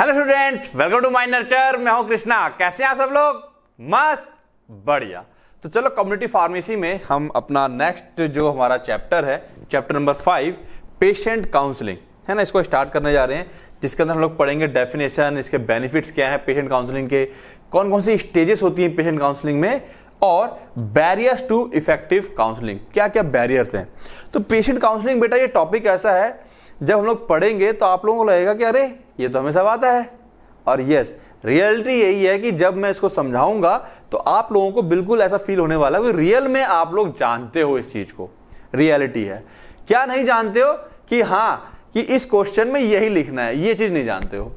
Hello students welcome to my Nurture मैं हूं कृष्णा कैसे हैं आप सब लोग मस्त बढ़िया तो चलो कम्युनिटी फार्मेसी में हम अपना नेक्स्ट जो हमारा चैप्टर है chapter number five patient counselling है ना इसको स्टार्ट करने जा रहे हैं जिसके अंदर हम लोग पढ़ेंगे डेफिनेशन इसके बेनिफिट्स क्या है पेशेंट काउंसलिंग के कौन कौन सी स्टेजेस होती हैं पेशेंट काउंसलिंग में और बैरियर्स टू इफेक्टिव काउंसलिंग क्या क्या बैरियर्स हैं तो पेशेंट काउंसलिंग बेटा ये टॉपिक ऐसा है जब हम लोग पढ़ेंगे तो आप लोगों को लगेगा कि अरे ये तो हमें सब आता है और यस रियलिटी यही है कि जब मैं इसको समझाऊंगा तो आप लोगों को बिल्कुल ऐसा फील होने वाला कि रियल में आप लोग जानते हो इस चीज को रियलिटी है क्या नहीं जानते हो कि हाँ कि इस क्वेश्चन में यही लिखना है ये चीज नहीं जानते हो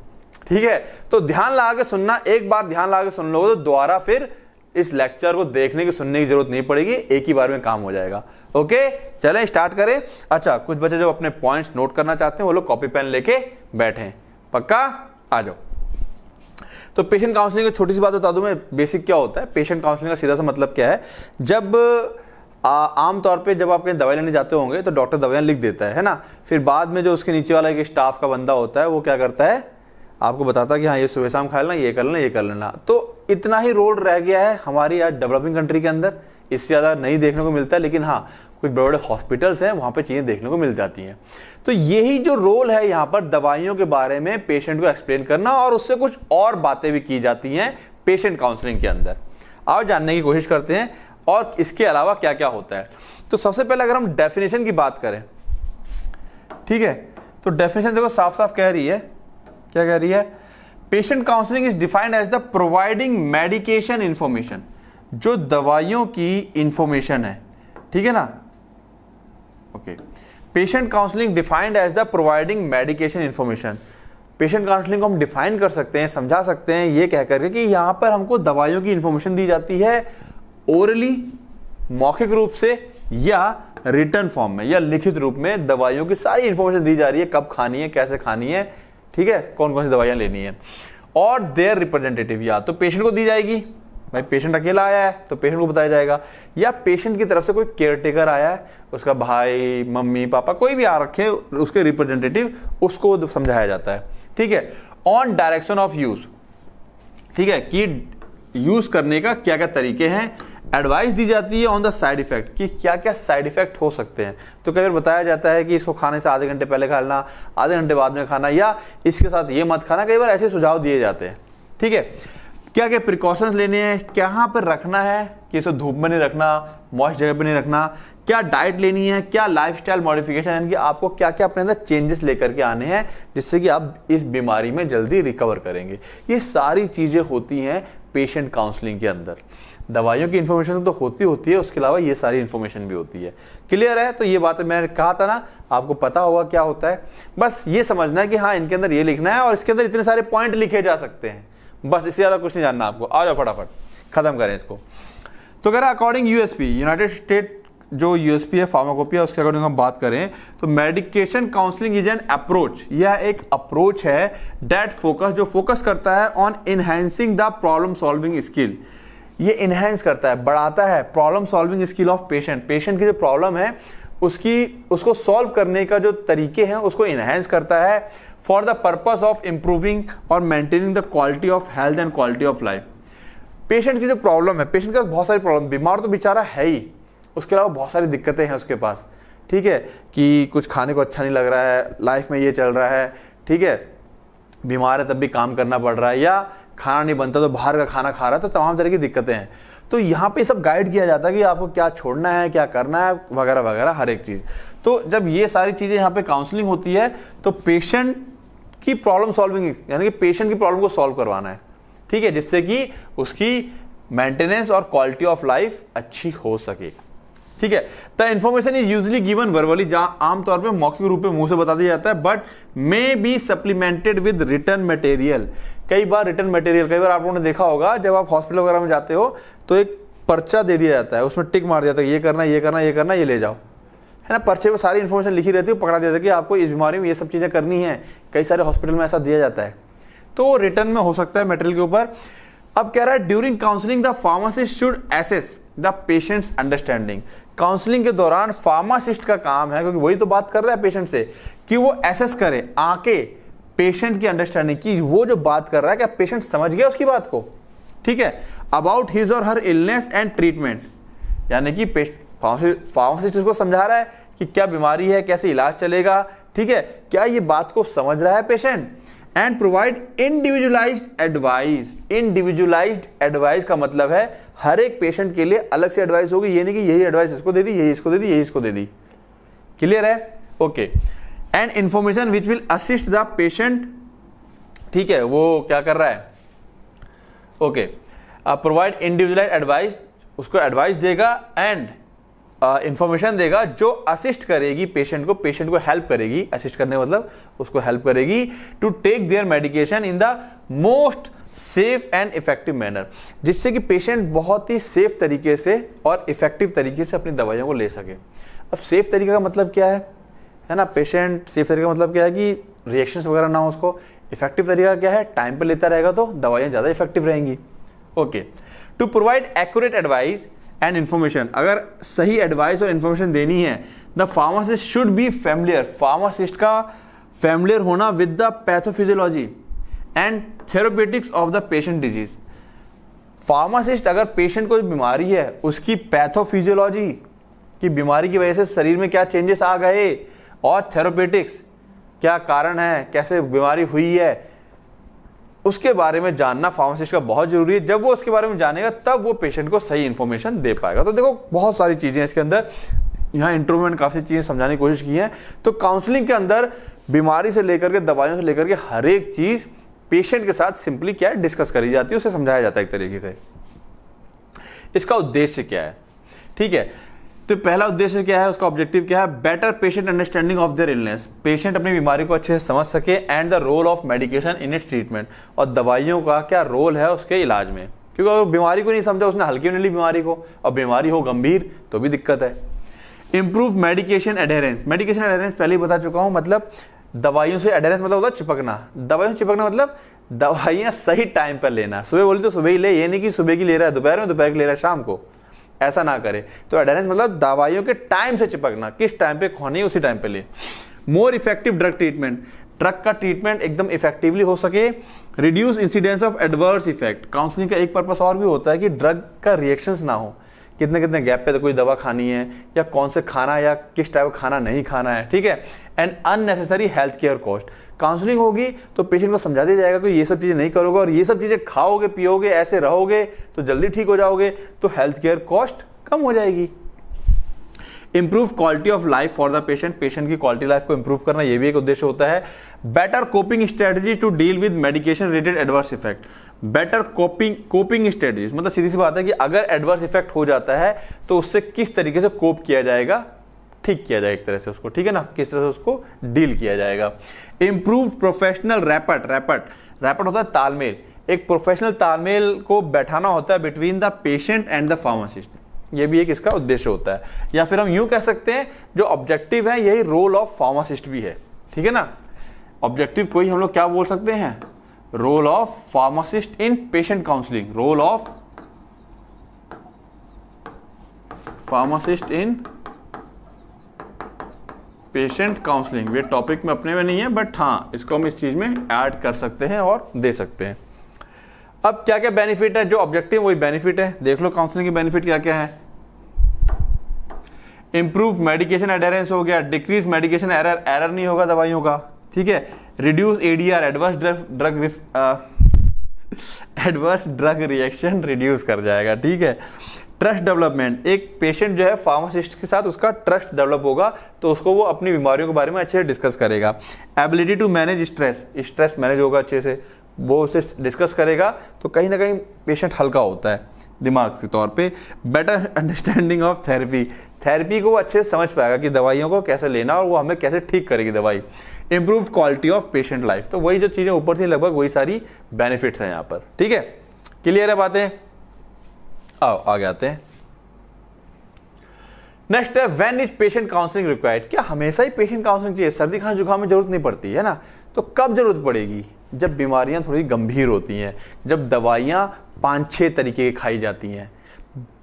ठीक है तो ध्यान लगा के सुनना एक बार ध्यान लगा के सुन लो तो दोबारा फिर इस लेक्चर को देखने की सुनने की जरूरत नहीं पड़ेगी एक ही बार में काम हो जाएगा ओके चलें स्टार्ट करें अच्छा कुछ बच्चे जो अपने पॉइंट्स नोट करना चाहते हैं वो लोग कॉपी पेन लेके बैठे पक्का आ जाओ तो पेशेंट काउंसलिंग का छोटी सी बात बता दूं मैं बेसिक क्या होता है पेशेंट काउंसलिंग का सीधा सा मतलब क्या है जब आमतौर पे जब आप कहीं दवाई लेने जाते होंगे तो डॉक्टर दवाइयां लिख देता है है ना फिर बाद में जो उसके नीचे वाला एक स्टाफ का बंदा होता है वो क्या करता है आपको बताता है कि हाँ ये सुबह शाम खा लेना ये कर लेना ये कर लेना तो इतना ही रोल रह गया है हमारी आज डेवलपिंग कंट्री के अंदर इससे ज़्यादा नहीं देखने को मिलता है लेकिन हाँ कुछ बड़े बड़े हॉस्पिटल्स हैं वहाँ पर चीज़ें देखने को मिल जाती हैं तो यही जो रोल है यहाँ पर दवाइयों के बारे में पेशेंट को एक्सप्लेन करना और उससे कुछ और बातें भी की जाती हैं पेशेंट काउंसलिंग के अंदर आओ जानने की कोशिश करते हैं और इसके अलावा क्या क्या होता है तो सबसे पहले अगर हम डेफिनेशन की बात करें ठीक है तो डेफिनेशन देखो साफ साफ कह रही है क्या कह रही है patient counselling is defined as the providing medication information जो दवाइयों की इंफॉर्मेशन है ठीक है ना okay patient counselling defined as the providing medication information patient counselling को हम डिफाइन कर सकते हैं समझा सकते हैं ये कहकर के कि यहाँ पर हमको दवाइयों की इन्फॉर्मेशन दी जाती है ओरली मौखिक रूप से या रिटर्न फॉर्म में या लिखित रूप में दवाइयों की सारी इन्फॉर्मेशन दी जा रही है कब खानी है कैसे खानी है ठीक है कौन कौन सी दवाइयाँ लेनी है और देयर रिप्रेजेंटेटिव या तो पेशेंट को दी जाएगी भाई पेशेंट अकेला आया है तो पेशेंट को बताया जाएगा या पेशेंट की तरफ से कोई केयर टेकर आया है उसका भाई मम्मी पापा कोई भी आ रखे उसके रिप्रेजेंटेटिव उसको समझाया जाता है ठीक है ऑन डायरेक्शन ऑफ यूज ठीक है कि यूज करने का क्या क्या तरीके हैं एडवाइस दी जाती है ऑन द साइड इफेक्ट कि क्या क्या साइड इफेक्ट हो सकते हैं तो कई बार बताया जाता है कि इसको खाने से आधे घंटे पहले खाना आधे घंटे बाद में खाना या इसके साथ ये मत खाना कई बार ऐसे सुझाव दिए जाते हैं ठीक है क्या क्या प्रिकॉशंस लेने हैं कहाँ पर रखना है कि इसे धूप में नहीं रखना मॉइस्ट जगह पर नहीं रखना क्या डाइट लेनी है क्या लाइफ स्टाइल मॉडिफिकेशन यानी कि आपको क्या क्या अपने अंदर चेंजेस लेकर के आने हैं जिससे कि आप इस बीमारी में जल्दी रिकवर करेंगे ये सारी चीज़ें होती हैं पेशेंट काउंसलिंग के अंदर दवाइयों की इन्फॉर्मेशन तो होती होती है उसके अलावा ये सारी इन्फॉर्मेशन भी होती है क्लियर है तो ये बात मैंने कहा था ना आपको पता होगा क्या होता है बस ये समझना है कि हाँ इनके अंदर ये लिखना है और इसके अंदर इतने सारे पॉइंट लिखे जा सकते हैं बस इससे ज़्यादा कुछ नहीं जानना आपको आ जाओ फटाफट ख़त्म करें इसको तो कह रहे अकॉर्डिंग यू यूनाइटेड स्टेट जो यूएसपी है फार्माकोपिया उसके अकॉर्डिंग हम बात करें तो medication counselling is an approach यह एक अप्रोच है डेट फोकस जो फोकस करता है on enhancing the problem solving skill ये इन्हेंस करता है बढ़ाता है problem solving skill of patient patient की जो प्रॉब्लम है उसकी उसको सॉल्व करने का जो तरीके हैं उसको इनहेंस करता है for the purpose of improving और maintaining the quality of health and quality of life patient की जो प्रॉब्लम है पेशेंट का बहुत सारी प्रॉब्लम बीमार तो बेचारा है ही उसके अलावा बहुत सारी दिक्कतें हैं उसके पास ठीक है कि कुछ खाने को अच्छा नहीं लग रहा है लाइफ में ये चल रहा है ठीक है बीमार है तब भी काम करना पड़ रहा है या खाना नहीं बनता तो बाहर का खाना खा रहा है तो तमाम तरह की दिक्कतें हैं तो यहाँ पे सब गाइड किया जाता है कि आपको क्या छोड़ना है क्या करना है वगैरह वगैरह हर एक चीज़ तो जब ये सारी चीज़ें यहाँ पे काउंसलिंग होती है तो पेशेंट की प्रॉब्लम सॉल्विंग यानी कि पेशेंट की प्रॉब्लम को सॉल्व करवाना है ठीक है जिससे कि उसकी मेंटेनेंस और क्वालिटी ऑफ लाइफ अच्छी हो सके ठीक है the information is usually given वर्वली जहां आमतौर पर मौखिक रूप में मुंह से बता दिया जाता है but may be supplemented with written material कई बार रिटर्न मटेरियल कई बार आप लोगों ने देखा होगा जब आप हॉस्पिटल वगैरह में जाते हो तो एक पर्चा दे दिया जाता है उसमें टिक मार दिया जाता है ये करना ये करना ये करना ये ले जाओ है ना पर्चे में सारी इन्फॉर्मेशन लिखी रहती है पकड़ा देता है कि आपको इस बीमारी में ये सब चीज़ें करनी है कई सारे हॉस्पिटल में ऐसा दिया जाता है तो रिटर्न में हो सकता है मेटेरियल के ऊपर अब कह रहा है during counselling the pharmacist should assess the patient's understanding counselling के दौरान फार्मासिस्ट का काम है क्योंकि वही तो बात कर रहा है पेशेंट से कि वो एसेस करे आके पेशेंट की अंडरस्टैंडिंग की वो जो बात कर रहा है क्या पेशेंट समझ गया उसकी बात को ठीक है अबाउट हिज और हर इलनेस एंड ट्रीटमेंट यानी कि फार्मासिस्ट को समझा रहा है कि क्या बीमारी है कैसे इलाज चलेगा ठीक है क्या ये बात को समझ रहा है patient and provide individualise advice individualise advice का मतलब है हर एक पेशेंट के लिए अलग से एडवाइस होगी ये नहीं कि यही एडवाइस इसको दे दी यही इसको दे दी यही इसको दे दी क्लियर है okay and information which will assist the patient ठीक है वो क्या कर रहा है ओके प्रोवाइड इंडिविजुअलाइज एडवाइस उसको एडवाइस देगा एंड इंफॉर्मेशन देगा जो असिस्ट करेगी पेशेंट को पेशेंट को हेल्प करेगी असिस्ट करने मतलब उसको हेल्प करेगी to take their medication in the most safe and effective manner जिससे कि पेशेंट बहुत ही सेफ तरीके से और इफेक्टिव तरीके से अपनी दवाइयों को ले सके अब सेफ तरीके का मतलब क्या है है ना पेशेंट सेफ तरीके का मतलब क्या है कि रिएक्शंस वगैरह ना हो उसको इफेक्टिव तरीका क्या है टाइम पर लेता रहेगा तो दवाइयाँ ज़्यादा इफेक्टिव रहेंगी okay to provide accurate advice and information अगर सही एडवाइस और इन्फॉर्मेशन देनी है the pharmacist should be familiar pharmacist का फैमिलियर होना with the pathophysiology and therapeutics of the patient disease pharmacist अगर पेशेंट को बीमारी है उसकी पैथोफिजियोलॉजी की बीमारी की वजह से शरीर में क्या चेंजेस आ गए और थेरोपेटिक्स क्या कारण है कैसे बीमारी हुई है उसके बारे में जानना फार्मासिस्ट का बहुत जरूरी है जब वो उसके बारे में जानेगा तब वो पेशेंट को सही इन्फॉर्मेशन दे पाएगा तो देखो बहुत सारी चीज़ें इसके अंदर यहाँ इंट्रोमेंट काफ़ी चीज़ें समझाने की कोशिश की है तो काउंसलिंग के अंदर बीमारी से लेकर के दवाइयों से लेकर के हर एक चीज़ पेशेंट के साथ सिंपली क्या है डिस्कस करी जाती है उसे समझाया जाता है एक तरीके से इसका उद्देश्य क्या है ठीक है तो पहला उद्देश्य क्या है उसका ऑब्जेक्टिव क्या है better patient understanding of their illness patient अपनी बीमारी को अच्छे से समझ सके and the role of medication in it treatment और दवाइयों का क्या रोल है उसके इलाज में क्योंकि अगर बीमारी को नहीं समझा उसने हल्की नहीं ली बीमारी को और बीमारी हो गंभीर तो भी दिक्कत है improve medication adherence medication adherence पहले ही बता चुका हूं मतलब दवाइयों से एडेरेंस मतलब होता है चिपकना दवाइयों से चिपकना मतलब दवाइयां सही टाइम पर लेना सुबह बोली तो सुबह ही ले ये नहीं कि सुबह की ले रहा है दोपहर में दोपहर की ले रहा है शाम को ऐसा ना करे तो एडेरेंस मतलब दवाइयों के टाइम से चिपकना किस टाइम पे खोनी उसी टाइम पे ले more effective drug treatment drug का ट्रीटमेंट एकदम इफेक्टिवली हो सके reduce incidence of adverse effect counselling का एक पर्पस और भी होता है कि ड्रग का रिएक्शन ना हो कितने कितने गैप पे तो कोई दवा खानी है या कौन से खाना या किस टाइप का खाना नहीं खाना है ठीक है and unnecessary health care cost counselling होगी तो पेशेंट को समझा दिया जाएगा कि ये सब चीज़ें नहीं करोगे और ये सब चीज़ें खाओगे पियोगे ऐसे रहोगे तो जल्दी ठीक हो जाओगे तो हेल्थ केयर कॉस्ट कम हो जाएगी improve quality of life for the patient patient की क्वालिटी लाइफ को इंप्रूव करना यह भी एक उद्देश्य होता है better coping strategy to deal with medication related adverse effect better coping coping strategy मतलब सीधी सी बात है कि अगर एडवर्स इफेक्ट हो जाता है तो उससे किस तरीके से कोप किया जाएगा ठीक किया जाएगा एक तरह से उसको ठीक है ना किस तरह से उसको डील किया जाएगा improve professional rapport rapport rapport होता है तालमेल एक प्रोफेशनल तालमेल को बैठाना होता है between the patient and the pharmacist ये भी एक इसका उद्देश्य होता है या फिर हम यूं कह सकते हैं जो ऑब्जेक्टिव है यही रोल ऑफ फार्मासिस्ट भी है ठीक है ना ऑब्जेक्टिव कोई हम लोग क्या बोल सकते हैं role of pharmacist in patient counselling role of pharmacist in patient counselling ये टॉपिक में अपने में नहीं है बट हाँ इसको हम इस चीज़ में ऐड कर सकते हैं और दे सकते हैं अब क्या क्या बेनिफिट है जो ऑब्जेक्टिव वही बेनिफिट है देख लो काउंसलिंग के बेनिफिट क्या क्या है इंप्रूव मेडिकेशन एडेरेंस हो गया डिक्रीज मेडिकेशन एरर एरर नहीं होगा दवाइयों का ठीक है reduce ADR adverse drug adverse drug reaction reduce कर जाएगा ठीक है ट्रस्ट डेवलपमेंट एक पेशेंट जो है फार्मासिस्ट के साथ उसका ट्रस्ट डेवलप होगा तो उसको वो अपनी बीमारियों के बारे में अच्छे से डिस्कस करेगा ability to manage stress stress manage होगा अच्छे से वो उसे डिस्कस करेगा तो कहीं ना कहीं पेशेंट हल्का होता है दिमाग के तौर पे better understanding of therapy therapy को वो अच्छे से समझ पाएगा कि दवाइयों को कैसे लेना और वो हमें कैसे ठीक करेगी दवाई improve quality of patient life तो वही जो चीज़ें ऊपर थी लगभग वही सारी बेनिफिट्स हैं यहां पर ठीक है क्लियर है बातें आओ आगे आते हैं नेक्स्ट है when is patient counselling required क्या हमेशा ही पेशेंट काउंसलिंग चाहिए सर्दी खांसी जुकाम में जरूरत नहीं पड़ती है ना तो कब जरूरत पड़ेगी जब बीमारियां थोड़ी गंभीर होती हैं जब दवाइयां पांच छह तरीके की खाई जाती हैं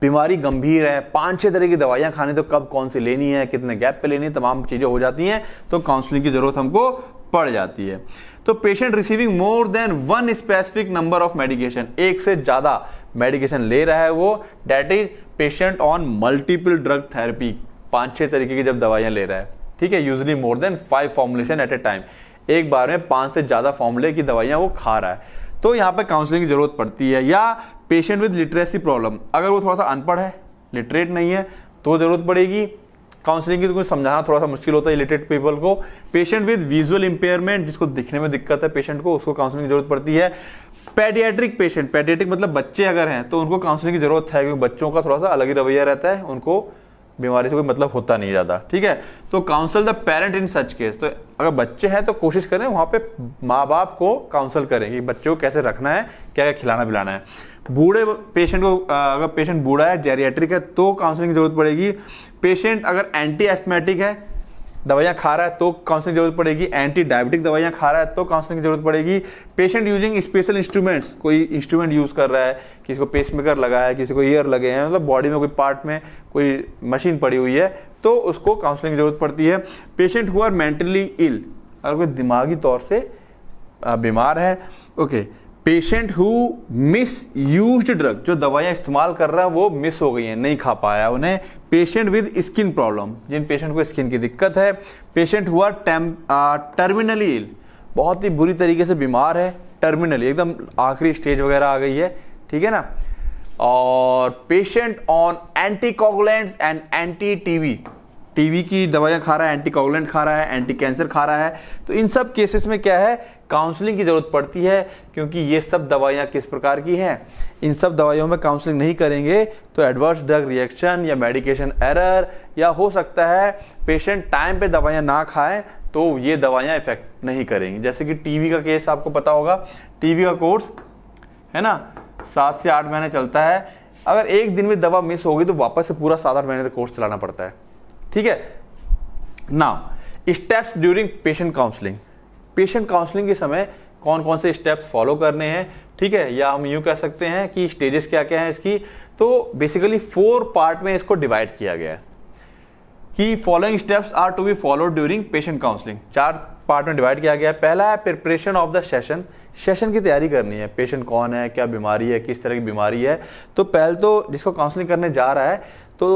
बीमारी गंभीर है पांच छह तरह की दवाइयां खाने तो कब कौन सी लेनी है कितने गैप पे लेनी है तमाम चीज़ें हो जाती हैं तो काउंसलिंग की ज़रूरत हमको पड़ जाती है तो patient receiving more than one specific number of medication एक से ज़्यादा मेडिकेशन ले रहा है वो that is patient on multiple drug therapy पांच छह तरीके की जब दवाइयां ले रहा है ठीक है usually more than five formulation at a time एक बार में पांच से ज़्यादा फॉर्मूले की दवाइयाँ वो खा रहा है तो यहाँ पर काउंसलिंग की ज़रूरत पड़ती है या पेशेंट विद लिटरेसी प्रॉब्लम अगर वो थोड़ा सा अनपढ़ है लिटरेट नहीं है तो ज़रूरत पड़ेगी काउंसलिंग की तो कुछ समझाना थोड़ा सा मुश्किल होता है लिटरेट पीपल को पेशेंट विद विजुअल इंपेयरमेंट जिसको दिखने में दिक्कत है पेशेंट को उसको काउंसलिंग की जरूरत पड़ती है पेडियाट्रिक पेशेंट पेडियाट्रिक मतलब बच्चे अगर हैं तो उनको काउंसलिंग की जरूरत है क्योंकि बच्चों का थोड़ा सा अलग ही रवैया रहता है उनको बीमारी से कोई मतलब होता नहीं ज़्यादा ठीक है तो counsel the parent in such case तो अगर बच्चे हैं तो कोशिश करें वहाँ पे माँ बाप को काउंसल करें कि बच्चों को कैसे रखना है क्या क्या खिलाना पिलाना है बूढ़े पेशेंट को अगर पेशेंट बूढ़ा है जेरिएट्रिक है तो काउंसलिंग की जरूरत पड़ेगी पेशेंट अगर एंटी एस्थमेटिक है दवाइयाँ खा रहा है तो काउंसलिंग की जरूरत पड़ेगी एंटी डायबिटिक दवाइयाँ खा रहा है तो काउंसलिंग की जरूरत पड़ेगी पेशेंट यूजिंग स्पेशल इंस्ट्रूमेंट्स कोई इंस्ट्रूमेंट यूज़ कर रहा है किसी को पेसमेकर लगा है किसी को ईयर लगे हैं मतलब बॉडी में कोई पार्ट में कोई मशीन पड़ी हुई है तो उसको काउंसलिंग की जरूरत पड़ती है पेशेंट हुआ मेंटली इल अगर कोई दिमागी तौर से बीमार है okay okay. Patient who misuse drug जो दवाइयाँ इस्तेमाल कर रहा है वो मिस हो गई हैं नहीं खा पाया उन्हें पेशेंट विद स्किन प्रॉब्लम जिन पेशेंट को स्किन की दिक्कत है पेशेंट हुआ टर्मिनली इल बहुत ही बुरी तरीके से बीमार है टर्मिनली एकदम आखिरी स्टेज वगैरह आ गई है ठीक है ना और patient on anti coagulants and anti TB TB की दवाइयाँ खा रहा है एंटी कॉगुलेंट खा रहा है एंटी कैंसर खा रहा है तो इन सब केसेस में क्या है काउंसलिंग की ज़रूरत पड़ती है क्योंकि ये सब दवाइयाँ किस प्रकार की हैं इन सब दवाइयों में काउंसलिंग नहीं करेंगे तो एडवर्स ड्रग रिएक्शन या मेडिकेशन एरर या हो सकता है पेशेंट टाइम पे दवाइयाँ ना खाएँ तो ये दवाइयाँ इफेक्ट नहीं करेंगी जैसे कि टीवी का केस आपको पता होगा टीवी का कोर्स है ना सात से आठ महीने चलता है अगर एक दिन में दवा मिस होगी तो वापस से पूरा सात आठ महीने का कोर्स चलाना पड़ता है ठीक है now steps during patient counselling patient counselling के समय कौन कौन से स्टेप्स फॉलो करने हैं ठीक है या हम यूं कह सकते हैं कि स्टेजेस क्या क्या हैं इसकी तो बेसिकली फोर पार्ट में इसको डिवाइड किया गया है कि following steps are to be followed during patient counselling चार पार्ट में डिवाइड किया गया है पहला है preparation of the session session की तैयारी करनी है पेशेंट कौन है क्या बीमारी है किस तरह की बीमारी है तो पहले तो जिसको काउंसलिंग करने जा रहा है तो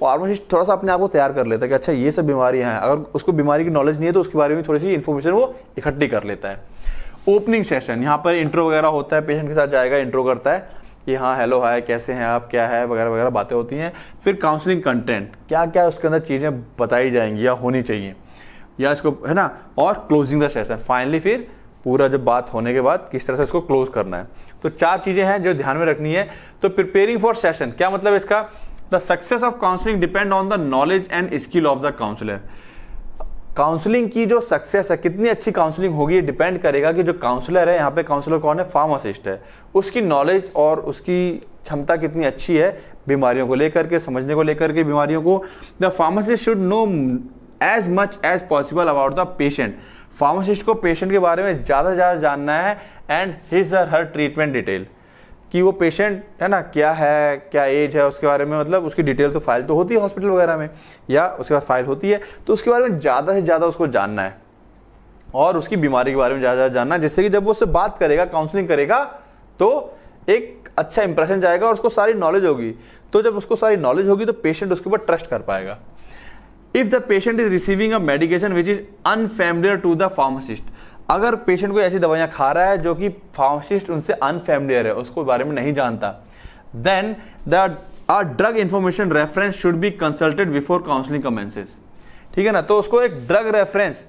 फार्मासिस्ट थोड़ा सा अपने आप को तैयार कर लेता है कि अच्छा ये सब बीमारियां हैं अगर उसको बीमारी की नॉलेज नहीं है तो उसके बारे में थोड़ी सी इन्फॉर्मेशन वो इकट्ठी कर लेता है ओपनिंग सेशन यहाँ पर इंट्रो वगैरह होता है पेशेंट के साथ जाएगा इंट्रो करता है कि हाँ हेलो हाय कैसे हैं आप क्या है वगैरह वगैरह बातें होती हैं फिर काउंसलिंग कंटेंट क्या क्या उसके अंदर चीज़ें बताई जाएंगी या होनी चाहिए या इसको है ना और क्लोजिंग द सेशन फाइनली फिर पूरा जब बात होने के बाद किस तरह से इसको क्लोज करना है तो चार चीज़ें हैं जो ध्यान में रखनी है तो प्रिपेयरिंग फॉर सेशन क्या मतलब इसका the success of counselling depend on the knowledge and skill of the counsellor counselling की जो सक्सेस है कितनी अच्छी काउंसलिंग होगी ये डिपेंड करेगा कि जो काउंसलर है यहाँ पे काउंसलर कौन है फार्मासिस्ट है उसकी नॉलेज और उसकी क्षमता कितनी अच्छी है बीमारियों को लेकर के समझने को लेकर के बीमारियों को the pharmacist should know as much as possible about the patient pharmacist को पेशेंट के बारे में ज़्यादा से ज़्यादा जानना है and his or her treatment detail कि वो पेशेंट है ना क्या है क्या एज है उसके बारे में मतलब उसकी डिटेल तो फाइल तो होती है हॉस्पिटल वगैरह में या उसके पास फाइल होती है तो उसके बारे में ज़्यादा से ज़्यादा उसको जानना है और उसकी बीमारी के बारे में ज़्यादा जानना है जिससे कि जब वो उससे बात करेगा काउंसलिंग करेगा तो एक अच्छा इंप्रेशन जाएगा और उसको सारी नॉलेज होगी तो जब उसको सारी नॉलेज होगी तो पेशेंट उसके ऊपर ट्रस्ट कर पाएगा if the patient is receiving a medication which is unfamiliar to the pharmacist अगर पेशेंट कोई ऐसी दवाइयां खा रहा है जो कि फार्मासिस्ट उनसे अनफेमिलियर है उसको बारे में नहीं जानता then the drug information reference should be consulted before counselling commences ठीक है ना तो उसको एक ड्रग रेफरेंस